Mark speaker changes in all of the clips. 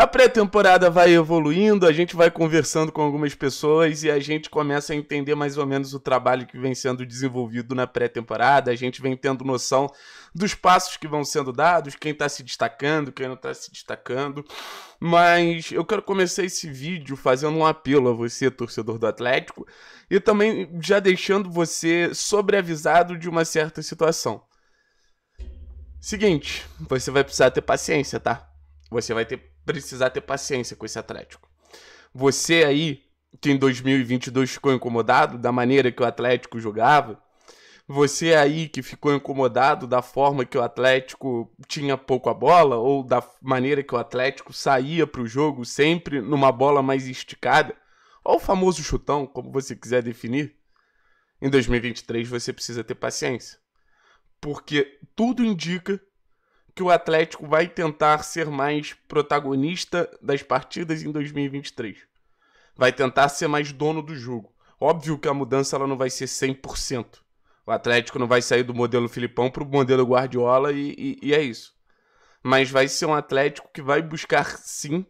Speaker 1: A pré-temporada vai evoluindo, a gente vai conversando com algumas pessoas e a gente começa a entender mais ou menos o trabalho que vem sendo desenvolvido na pré-temporada. A gente vem tendo noção dos passos que vão sendo dados, quem está se destacando, quem não está se destacando. Mas eu quero começar esse vídeo fazendo um apelo a você, torcedor do Atlético, e também já deixando você sobreavisado de uma certa situação. Seguinte, você vai precisar ter paciência, tá? Você vai ter precisar ter paciência com esse Atlético. Você aí, que em 2022 ficou incomodado da maneira que o Atlético jogava, você aí que ficou incomodado da forma que o Atlético tinha pouco a bola ou da maneira que o Atlético saía para o jogo sempre numa bola mais esticada, ou o famoso chutão, como você quiser definir, em 2023 você precisa ter paciência. Porque tudo indica que o Atlético vai tentar ser mais protagonista das partidas em 2023. Vai tentar ser mais dono do jogo. Óbvio que a mudança ela não vai ser 100%. O Atlético não vai sair do modelo Filipão para o modelo Guardiola e, e, e é isso. Mas vai ser um Atlético que vai buscar, sim,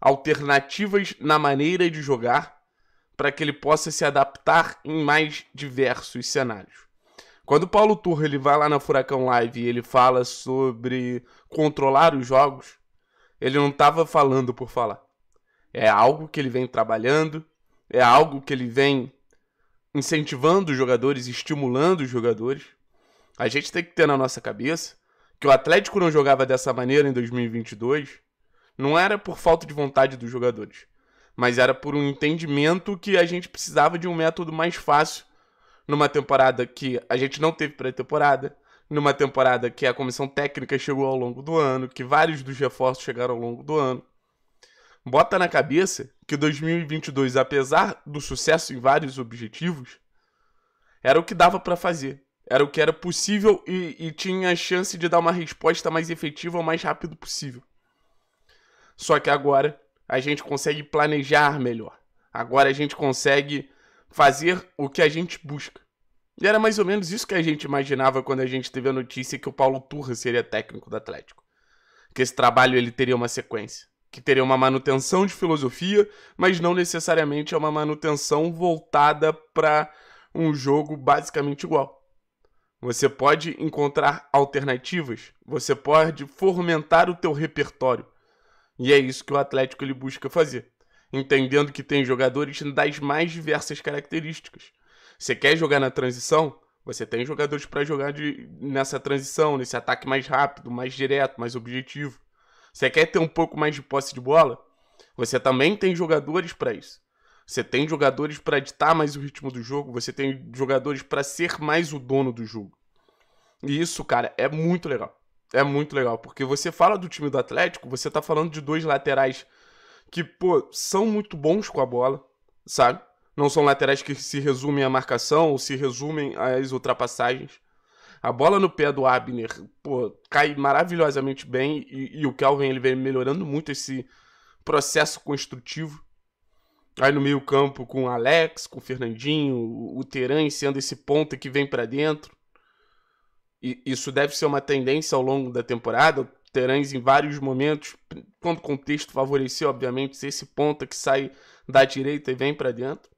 Speaker 1: alternativas na maneira de jogar para que ele possa se adaptar em mais diversos cenários. Quando o Paulo Turra ele vai lá na Furacão Live e ele fala sobre controlar os jogos, ele não estava falando por falar. É algo que ele vem trabalhando, é algo que ele vem incentivando os jogadores, estimulando os jogadores. A gente tem que ter na nossa cabeça que o Atlético não jogava dessa maneira em 2022 não era por falta de vontade dos jogadores, mas era por um entendimento que a gente precisava de um método mais fácil numa temporada que a gente não teve pré-temporada, numa temporada que a comissão técnica chegou ao longo do ano, que vários dos reforços chegaram ao longo do ano. Bota na cabeça que 2022, apesar do sucesso em vários objetivos, era o que dava para fazer. Era o que era possível e, e tinha a chance de dar uma resposta mais efetiva o mais rápido possível. Só que agora a gente consegue planejar melhor. Agora a gente consegue fazer o que a gente busca. E era mais ou menos isso que a gente imaginava quando a gente teve a notícia que o Paulo Turra seria técnico do Atlético. Que esse trabalho ele teria uma sequência, que teria uma manutenção de filosofia, mas não necessariamente é uma manutenção voltada para um jogo basicamente igual. Você pode encontrar alternativas, você pode fomentar o teu repertório. E é isso que o Atlético ele busca fazer entendendo que tem jogadores das mais diversas características. Você quer jogar na transição? Você tem jogadores para jogar de, nessa transição, nesse ataque mais rápido, mais direto, mais objetivo. Você quer ter um pouco mais de posse de bola? Você também tem jogadores para isso. Você tem jogadores para ditar mais o ritmo do jogo, você tem jogadores para ser mais o dono do jogo. E isso, cara, é muito legal. É muito legal, porque você fala do time do Atlético, você tá falando de dois laterais que, pô, são muito bons com a bola, sabe? Não são laterais que se resumem à marcação ou se resumem às ultrapassagens. A bola no pé do Abner, pô, cai maravilhosamente bem e, e o Kelvin ele vem melhorando muito esse processo construtivo. Aí no meio campo com o Alex, com o Fernandinho, o Teran sendo esse ponta que vem para dentro. E isso deve ser uma tendência ao longo da temporada terãs em vários momentos, quando o contexto favoreceu, obviamente, esse ponta que sai da direita e vem para dentro,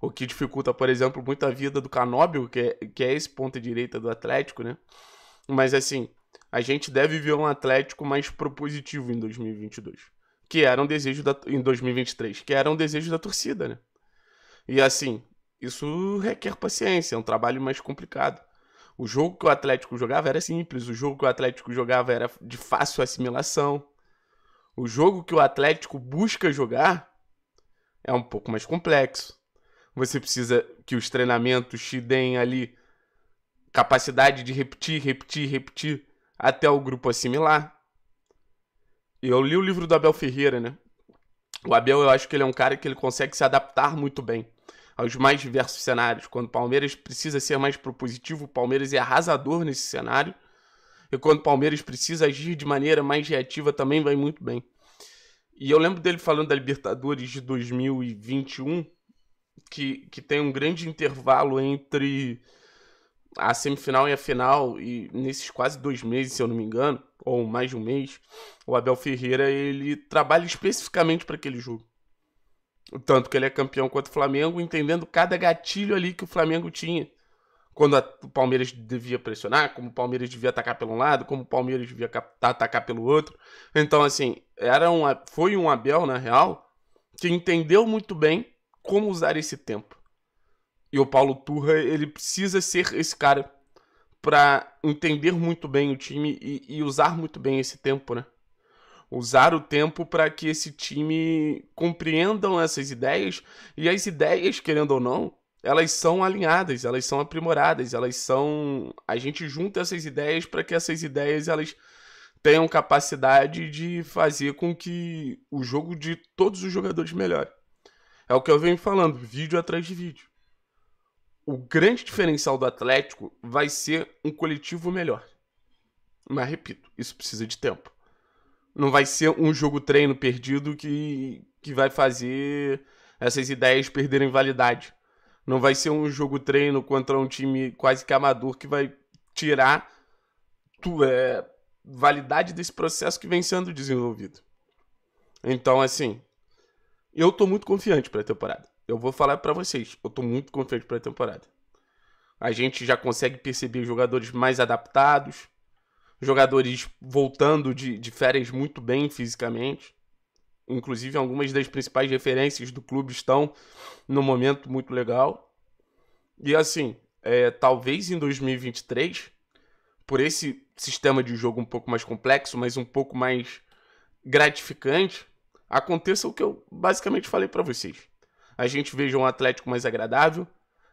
Speaker 1: o que dificulta, por exemplo, muito a vida do Canóbio, que é, que é esse ponta direita do Atlético, né? Mas assim, a gente deve ver um Atlético mais propositivo em 2022, que era um desejo da, em 2023, que era um desejo da torcida, né? E assim, isso requer paciência, é um trabalho mais complicado. O jogo que o Atlético jogava era simples, o jogo que o Atlético jogava era de fácil assimilação. O jogo que o Atlético busca jogar é um pouco mais complexo. Você precisa que os treinamentos te deem ali capacidade de repetir, repetir, repetir até o grupo assimilar. Eu li o livro do Abel Ferreira, né? O Abel, eu acho que ele é um cara que ele consegue se adaptar muito bem aos mais diversos cenários. Quando o Palmeiras precisa ser mais propositivo, o Palmeiras é arrasador nesse cenário. E quando o Palmeiras precisa agir de maneira mais reativa, também vai muito bem. E eu lembro dele falando da Libertadores de 2021, que, que tem um grande intervalo entre a semifinal e a final, e nesses quase dois meses, se eu não me engano, ou mais de um mês, o Abel Ferreira ele trabalha especificamente para aquele jogo. Tanto que ele é campeão contra o Flamengo, entendendo cada gatilho ali que o Flamengo tinha. Quando a, o Palmeiras devia pressionar, como o Palmeiras devia atacar pelo um lado, como o Palmeiras devia atacar pelo outro. Então, assim, era um, foi um Abel, na real, que entendeu muito bem como usar esse tempo. E o Paulo Turra, ele precisa ser esse cara para entender muito bem o time e, e usar muito bem esse tempo, né? usar o tempo para que esse time compreendam essas ideias e as ideias, querendo ou não, elas são alinhadas, elas são aprimoradas, elas são a gente junta essas ideias para que essas ideias elas tenham capacidade de fazer com que o jogo de todos os jogadores melhore. É o que eu venho falando, vídeo atrás de vídeo. O grande diferencial do Atlético vai ser um coletivo melhor. Mas repito, isso precisa de tempo não vai ser um jogo treino perdido que, que vai fazer essas ideias perderem validade. Não vai ser um jogo treino contra um time quase que amador que vai tirar tu, é, validade desse processo que vem sendo desenvolvido. Então, assim, eu tô muito confiante para a temporada. Eu vou falar para vocês, eu tô muito confiante para a temporada. A gente já consegue perceber jogadores mais adaptados, jogadores voltando de, de férias muito bem fisicamente. Inclusive, algumas das principais referências do clube estão no momento muito legal. E assim, é, talvez em 2023, por esse sistema de jogo um pouco mais complexo, mas um pouco mais gratificante, aconteça o que eu basicamente falei para vocês. A gente veja um Atlético mais agradável,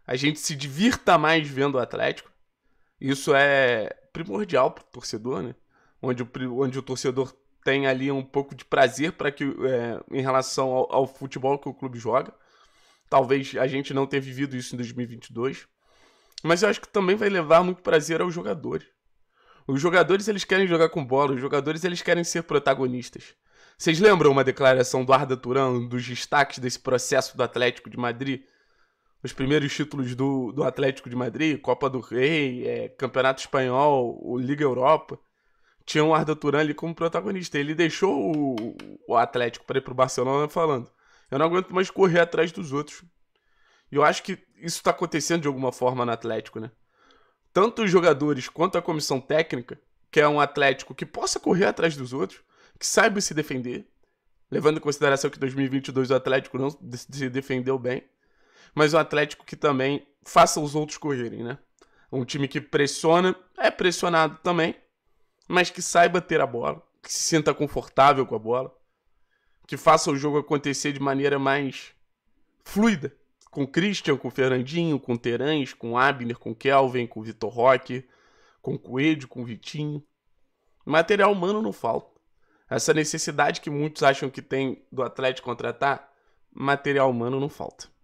Speaker 1: a gente se divirta mais vendo o Atlético. Isso é, primordial para o torcedor, né? Onde o, onde o torcedor tem ali um pouco de prazer para que é, em relação ao, ao, futebol que o clube joga. Talvez a gente não tenha vivido isso em 2022, mas eu acho que também vai levar muito prazer aos jogadores. Os jogadores eles querem jogar com bola, os jogadores eles querem ser protagonistas. Vocês lembram uma declaração do Arda Turan dos destaques desse processo do Atlético de Madrid? os primeiros títulos do, do Atlético de Madrid, Copa do Rei, é, Campeonato Espanhol, o Liga Europa, tinha o Arda Turan ali como protagonista. Ele deixou o, o Atlético para ir pro Barcelona falando: Eu não aguento mais correr atrás dos outros. E eu acho que isso está acontecendo de alguma forma no Atlético, né? Tanto os jogadores quanto a comissão técnica, que é um Atlético que possa correr atrás dos outros, que saiba se defender, levando em consideração que 2022 o Atlético não se defendeu bem mas o Atlético que também faça os outros correrem, né? Um time que pressiona, é pressionado também, mas que saiba ter a bola, que se sinta confortável com a bola, que faça o jogo acontecer de maneira mais fluida. Com Christian, com Fernandinho, com Terães, com Abner, com Kelvin, com Vitor Roque, com Coelho, com Vitinho. Material humano não falta. Essa necessidade que muitos acham que tem do Atlético contratar, material humano não falta.